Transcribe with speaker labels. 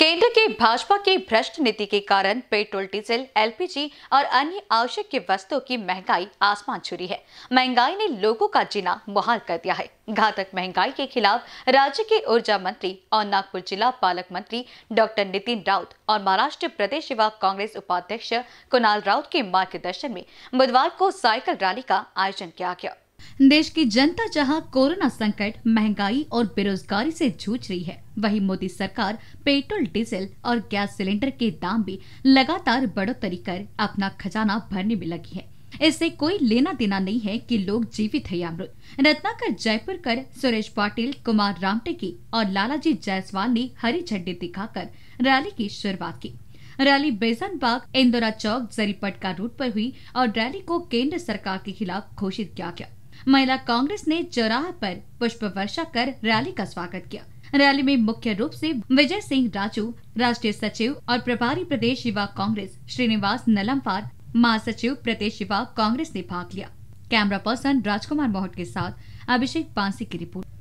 Speaker 1: केंद्र के भाजपा की भ्रष्ट नीति के कारण पेट्रोल डीजल एलपीजी और अन्य आवश्यक की वस्तुओं की महंगाई आसमान छुरी है महंगाई ने लोगों का जीना मुहाल कर दिया है घातक महंगाई के खिलाफ राज्य के ऊर्जा मंत्री और नागपुर जिला पालक मंत्री डॉक्टर नितिन राउत और महाराष्ट्र प्रदेश युवा कांग्रेस उपाध्यक्ष कुणाल राउत के मार्गदर्शन में बुधवार को साइकिल रैली का आयोजन किया गया देश की जनता जहां कोरोना संकट महंगाई और बेरोजगारी से जूझ रही है वहीं मोदी सरकार पेट्रोल डीजल और गैस सिलेंडर के दाम भी लगातार बढ़ोतरी कर अपना खजाना भरने में लगी है इससे कोई लेना देना नहीं है कि लोग जीवित है या मृत रत्नाकर जयपुर कर सुरेश पाटिल कुमार रामटेकी और लालाजी जायसवाल ने हरी झंडी दिखाकर रैली की शुरुआत की रैली बेसन बाग इंदौरा चौक जरीपटका रूट पर हुई और रैली को केंद्र सरकार के खिलाफ घोषित किया गया महिला कांग्रेस ने चौराह पर पुष्प वर्षा कर रैली का स्वागत किया रैली में मुख्य रूप से विजय सिंह राजू राष्ट्रीय सचिव और प्रभारी प्रदेश युवा कांग्रेस श्रीनिवास नलम्फार महासचिव प्रदेश युवा कांग्रेस ने भाग लिया कैमरा पर्सन राजकुमार मोहट के साथ अभिषेक पांसी की रिपोर्ट